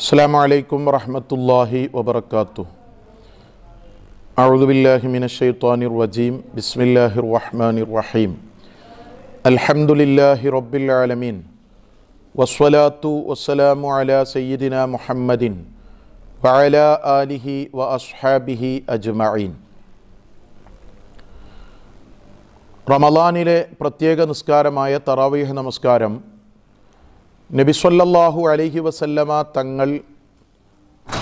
السلام عليكم ورحمة الله وبركاته أعوذ بالله من الشيطان الرجيم بسم الله الرحمن الرحيم الحمد لله رب العالمين والصلاة والسلام على سيدنا محمد وعلى آله وأصحابه أجمعين റമലാനിലെ പ്രത്യേക നിസ്കാരമായ തറാവീഹ് നമസ്കാരം നബി സല്ലാഹു അലൈഹി വസല്ലമ തങ്ങൾ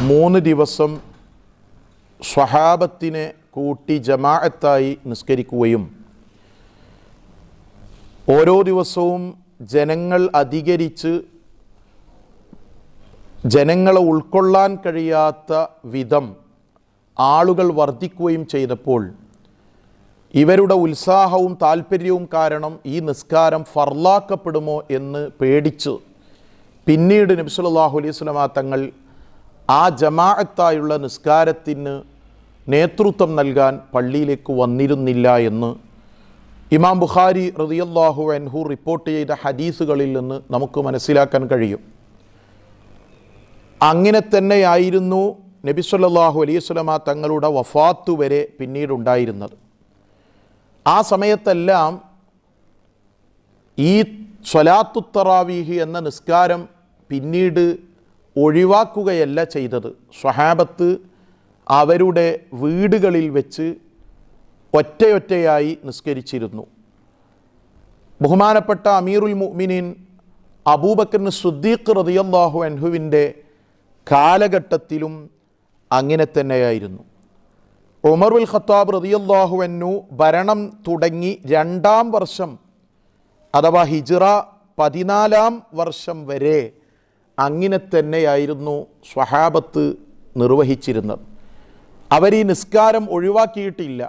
മൂന്ന് ദിവസം സ്വഹാബത്തിനെ കൂട്ടി ജമാഅത്തായി നിസ്കരിക്കുകയും ഓരോ ദിവസവും ജനങ്ങൾ അധികരിച്ച് ജനങ്ങളെ ഉൾക്കൊള്ളാൻ കഴിയാത്ത വിധം ആളുകൾ വർദ്ധിക്കുകയും ചെയ്തപ്പോൾ ഇവരുടെ ഉത്സാഹവും താല്പര്യവും കാരണം ഈ നിസ്കാരം ഫർലാക്കപ്പെടുമോ എന്ന് പേടിച്ച് പിന്നീട് നബ്സുല്ലാഹു അലൈഹി സ്വലമാ തങ്ങൾ ആ ജമാഅത്തായുള്ള നിസ്കാരത്തിന് നേതൃത്വം നൽകാൻ പള്ളിയിലേക്ക് വന്നിരുന്നില്ല എന്ന് ഇമാം ബുഖാരി റതിയല്ലാഹു അൻഹു റിപ്പോർട്ട് ചെയ്ത ഹദീസുകളിൽ നിന്ന് നമുക്ക് മനസ്സിലാക്കാൻ കഴിയും അങ്ങനെ തന്നെയായിരുന്നു നബി സല്ലാഹു അലൈഹി സ്വലമ തങ്ങളുടെ വഫാത്തു വരെ പിന്നീടുണ്ടായിരുന്നത് ആ സമയത്തെല്ലാം ഈ സ്വലാത്തു തറാവീഹി എന്ന നിസ്കാരം പിന്നീട് ഒഴിവാക്കുകയല്ല ചെയ്തത് സ്വഹാബത്ത് അവരുടെ വീടുകളിൽ വെച്ച് ഒറ്റയൊറ്റയായി നിസ്കരിച്ചിരുന്നു ബഹുമാനപ്പെട്ട അമീറുൽ മുഅ്മിനീൻ അബൂബക്കറിന് സുദ്ദീഖ് റതിയല്ലാഹു അൻഹുവിൻ്റെ കാലഘട്ടത്തിലും അങ്ങനെ തന്നെയായിരുന്നു ഉമർ ഉൽ ഖത്താബ് റതിയല്ലാഹു അന്നു ഭരണം തുടങ്ങി രണ്ടാം വർഷം അഥവാ ഹിജ്റ പതിനാലാം വർഷം വരെ അങ്ങനെ തന്നെയായിരുന്നു സ്വഹാബത്ത് നിർവഹിച്ചിരുന്നത് അവർ ഈ നിസ്കാരം ഒഴിവാക്കിയിട്ടില്ല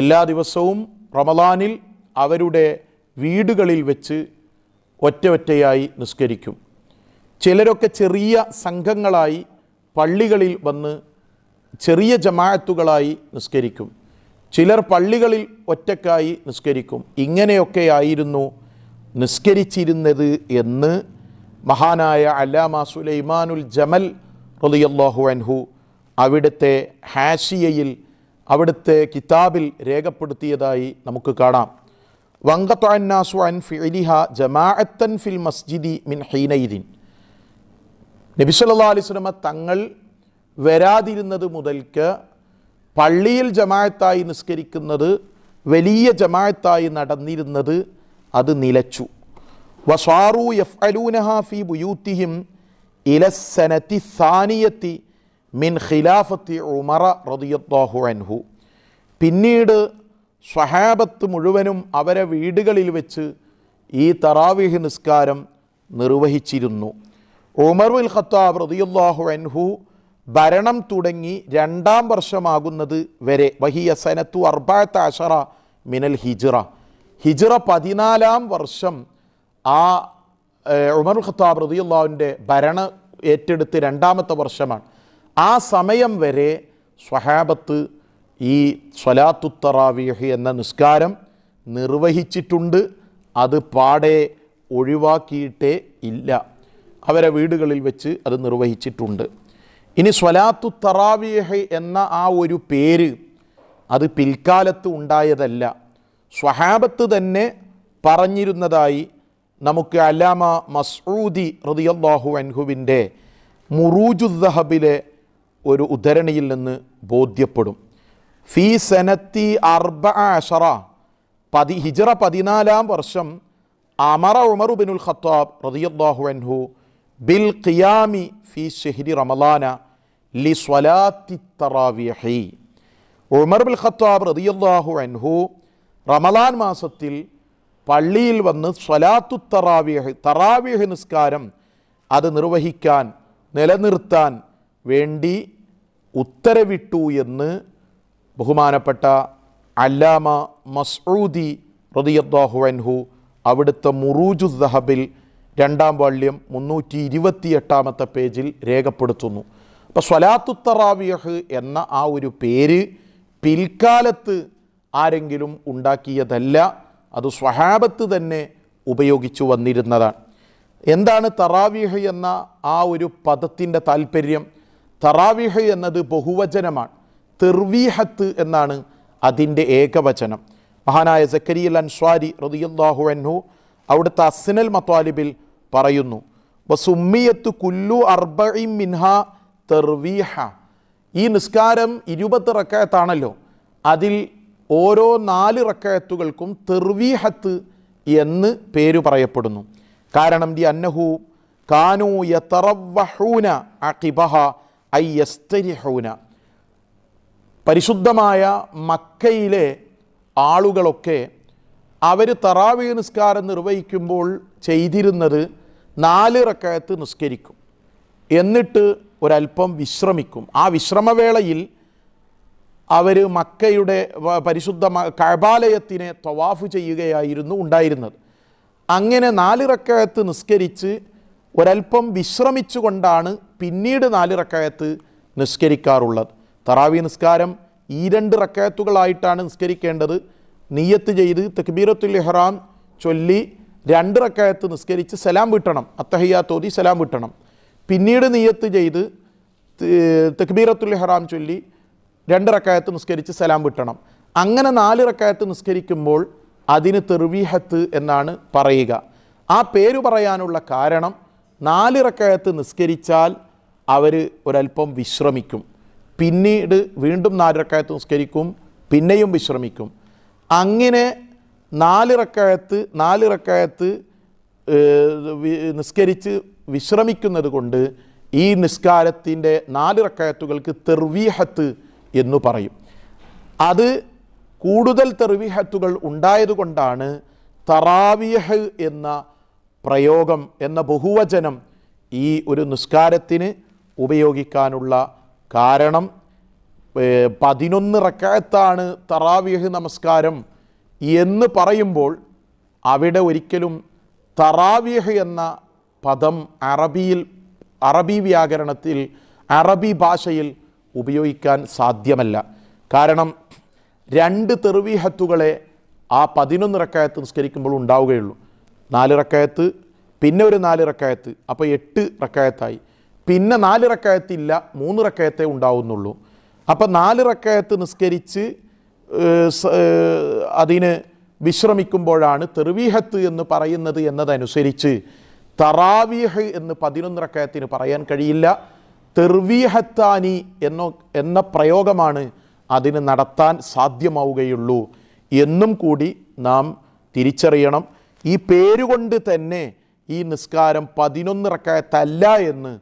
എല്ലാ ദിവസവും റമദാനിൽ അവരുടെ വീടുകളിൽ വെച്ച് ഒറ്റ ഒറ്റയായി നിസ്കരിക്കും ചിലരൊക്കെ ചെറിയ സംഘങ്ങളായി പള്ളികളിൽ വന്ന് ചെറിയ ജമാഅത്തുകളായി നിസ്കരിക്കും ചിലർ പള്ളികളിൽ ഒറ്റക്കായി നിസ്കരിക്കും ഇങ്ങനെയൊക്കെയായിരുന്നു നിസ്കരിച്ചിരുന്നത് എന്ന് മഹാനായ അല്ലാമ സുലൈമാനുൽ ജമൽ റലിയല്ലാഹു അൻഹു അവിടുത്തെ ഹാഷിയയിൽ അവിടുത്തെ കിതാബിൽ രേഖപ്പെടുത്തിയതായി നമുക്ക് കാണാം വങ്കത്തൊന്നാസു അൻ ഫിലിഹ ജമാഅത്തൻ ഫിൽ മസ്ജിദി മിൻ ഹീനൈദിൻ നബി അലൈഹി അലിസ്ലമ തങ്ങൾ വരാതിരുന്നത് മുതൽക്ക് പള്ളിയിൽ ജമാഅത്തായി നിസ്കരിക്കുന്നത് വലിയ ജമാഅത്തായി നടന്നിരുന്നത് അത് നിലച്ചു വസാറു യഫ് അലൂനഹ ഫി ബുയൂത്തിഹിം ഇലസനത്തി സാനിയത്തി മിൻ ഖിലാഫത്തി ഉമറ റതിയത്താഹു അൻഹു പിന്നീട് സ്വഹാബത്ത് മുഴുവനും അവരെ വീടുകളിൽ വെച്ച് ഈ തറാവിഹ് നിസ്കാരം നിർവഹിച്ചിരുന്നു ഉമർ ഉൽ ഖത്താബ് റതിയുല്ലാഹു അൻഹു ഭരണം തുടങ്ങി രണ്ടാം വർഷമാകുന്നത് വരെ വഹിയ സനത്തു അർബാത്ത അഷറ മിനൽ ഹിജിറ ഹിജിറ പതിനാലാം വർഷം ആ ഉമർ ഖത്താബ് റതിയുള്ളാവിൻ്റെ ഭരണ ഏറ്റെടുത്ത് രണ്ടാമത്തെ വർഷമാണ് ആ സമയം വരെ സ്വഹാബത്ത് ഈ സ്വലാത്തു തറാവിഹ് എന്ന നിസ്കാരം നിർവഹിച്ചിട്ടുണ്ട് അത് പാടെ ഒഴിവാക്കിയിട്ടേ ഇല്ല അവരെ വീടുകളിൽ വെച്ച് അത് നിർവഹിച്ചിട്ടുണ്ട് ഇനി സ്വലാത്തു തറാവിഹ് എന്ന ആ ഒരു പേര് അത് പിൽക്കാലത്ത് ഉണ്ടായതല്ല സ്വഹാബത്ത് തന്നെ പറഞ്ഞിരുന്നതായി നമുക്ക് അലാമ മസൂദി റതിയല്ലാഹു അൻഹുവിൻ്റെ മുറൂജുദ്ദഹബിലെ ഒരു ഉദ്ധരണിയിൽ നിന്ന് ബോധ്യപ്പെടും ഫീ സനത്തി അർബ ആഷറ പതി ഹിജറ പതിനാലാം വർഷം അമറ ഉമർ ബിനുൽ ഖത്താബ് റതിയല്ലാഹു അൻഹു ബിൽ ഖിയാമി ഫി ഷെഹ്രി റമലാന ലി സ്വലാത്തി തറാവിഹി ഉമർ ബിൽ ഖത്താബ് റതിയല്ലാഹു അൻഹു റമലാൻ മാസത്തിൽ പള്ളിയിൽ വന്ന് സ്വലാത്തു തറാവിയഹ് തറാവിയഹ് നിസ്കാരം അത് നിർവഹിക്കാൻ നിലനിർത്താൻ വേണ്ടി ഉത്തരവിട്ടു എന്ന് ബഹുമാനപ്പെട്ട അല്ലാമ മസ്ഊദി റദിയദ്ദാഹു അൻഹു അവിടുത്തെ മുറൂജു ദഹബിൽ രണ്ടാം വാള്യം മുന്നൂറ്റി എട്ടാമത്തെ പേജിൽ രേഖപ്പെടുത്തുന്നു അപ്പോൾ സ്വലാത്തു തറാവിയഹ് എന്ന ആ ഒരു പേര് പിൽക്കാലത്ത് ആരെങ്കിലും ഉണ്ടാക്കിയതല്ല അത് സ്വഹാബത്ത് തന്നെ ഉപയോഗിച്ചു വന്നിരുന്നതാണ് എന്താണ് തറാവീഹ് എന്ന ആ ഒരു പദത്തിൻ്റെ താല്പര്യം തറാവീഹ് എന്നത് ബഹുവചനമാണ് തെർവീഹത്ത് എന്നാണ് അതിൻ്റെ ഏകവചനം മഹാനായ സക്കരിയൽ അൻസ്വാരി റതിയാഹു അൻഹു അവിടുത്തെ അസ്നൽ മത്വാലിബിൽ പറയുന്നു വസുമ്മിയത്ത് കുല്ലു അർബഇ മിൻഹ തെർവീഹ ഈ നിസ്കാരം ഇരുപത് റക്കത്താണല്ലോ അതിൽ ഓരോ നാല് റക്കയത്തുകൾക്കും തെർവീഹത്ത് എന്ന് പേര് പറയപ്പെടുന്നു കാരണം ദി അന്നഹു കാനു യത്തറവഹൂന അഖിബഹ അയ്യസ്തരിഹൂന പരിശുദ്ധമായ മക്കയിലെ ആളുകളൊക്കെ അവർ തറാവി നിസ്കാരം നിർവഹിക്കുമ്പോൾ ചെയ്തിരുന്നത് നാല് റക്കയത്ത് നിസ്കരിക്കും എന്നിട്ട് ഒരല്പം വിശ്രമിക്കും ആ വിശ്രമവേളയിൽ അവർ മക്കയുടെ പരിശുദ്ധ കബാലയത്തിനെ തവാഫ് ചെയ്യുകയായിരുന്നു ഉണ്ടായിരുന്നത് അങ്ങനെ നാലിറക്കയത്ത് നിസ്കരിച്ച് ഒരൽപ്പം വിശ്രമിച്ചുകൊണ്ടാണ് പിന്നീട് നാലിറക്കയത്ത് നിസ്കരിക്കാറുള്ളത് തറാവി നിസ്കാരം ഈ രണ്ട് റക്കയത്തുകളായിട്ടാണ് നിസ്കരിക്കേണ്ടത് നീയത്ത് ചെയ്ത് തക്ബീറത്തുൽ ഇഹ്റാം ചൊല്ലി രണ്ട് റക്കയത്ത് നിസ്കരിച്ച് സലാം വിട്ടണം തോതി സലാം വിട്ടണം പിന്നീട് നീയത്ത് ചെയ്ത് തക്ബീറത്തുൽ ഇഹ്റാം ചൊല്ലി രണ്ട് റക്കായത്ത് നിസ്കരിച്ച് സലാം വിട്ടണം അങ്ങനെ നാല് റക്കായത്ത് നിസ്കരിക്കുമ്പോൾ അതിന് തെർവീഹത്ത് എന്നാണ് പറയുക ആ പേര് പറയാനുള്ള കാരണം നാല് റക്കായത്ത് നിസ്കരിച്ചാൽ അവർ ഒരല്പം വിശ്രമിക്കും പിന്നീട് വീണ്ടും നാല് റക്കായത്ത് നിസ്കരിക്കും പിന്നെയും വിശ്രമിക്കും അങ്ങനെ നാല് റക്കായത്ത് നാല് റക്കായത്ത് നിസ്കരിച്ച് വിശ്രമിക്കുന്നത് കൊണ്ട് ഈ നിസ്കാരത്തിൻ്റെ നാല് റക്കായത്തുകൾക്ക് തെർവീഹത്ത് എന്ന് പറയും അത് കൂടുതൽ തെറിവിഹത്തുകൾ ഉണ്ടായതുകൊണ്ടാണ് തറാവിയഹ് എന്ന പ്രയോഗം എന്ന ബഹുവചനം ഈ ഒരു നിസ്കാരത്തിന് ഉപയോഗിക്കാനുള്ള കാരണം പതിനൊന്ന് റക്കായത്താണ് തറാവിയഹ് നമസ്കാരം എന്ന് പറയുമ്പോൾ അവിടെ ഒരിക്കലും തറാവിയഹ് എന്ന പദം അറബിയിൽ അറബി വ്യാകരണത്തിൽ അറബി ഭാഷയിൽ ഉപയോഗിക്കാൻ സാധ്യമല്ല കാരണം രണ്ട് തെർവീഹത്തുകളെ ആ പതിനൊന്ന് റക്കായത്ത് നിസ്കരിക്കുമ്പോൾ ഉണ്ടാവുകയുള്ളൂ നാല് റക്കായത്ത് പിന്നെ ഒരു നാല് റക്കായത്ത് അപ്പോൾ എട്ട് റക്കായത്തായി പിന്നെ നാല് റക്കായത്തില്ല മൂന്ന് റക്കായത്തെ ഉണ്ടാവുന്നുള്ളൂ അപ്പം നാല് റക്കായത്ത് നിസ്കരിച്ച് അതിന് വിശ്രമിക്കുമ്പോഴാണ് തെർവീഹത്ത് എന്ന് പറയുന്നത് എന്നതനുസരിച്ച് തറാവീഹ് എന്ന് പതിനൊന്ന് റക്കായത്തിന് പറയാൻ കഴിയില്ല തെർവീഹത്താനി എന്നോ എന്ന പ്രയോഗമാണ് അതിന് നടത്താൻ സാധ്യമാവുകയുള്ളൂ എന്നും കൂടി നാം തിരിച്ചറിയണം ഈ പേരുകൊണ്ട് തന്നെ ഈ നിസ്കാരം പതിനൊന്ന് റക്കായത്തല്ല എന്ന്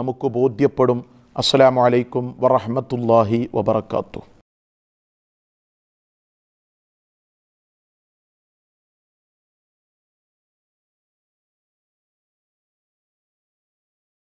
നമുക്ക് ബോധ്യപ്പെടും അസ്സാം വലൈക്കും വറഹമത്തല്ലാഹി വബർക്കാത്തു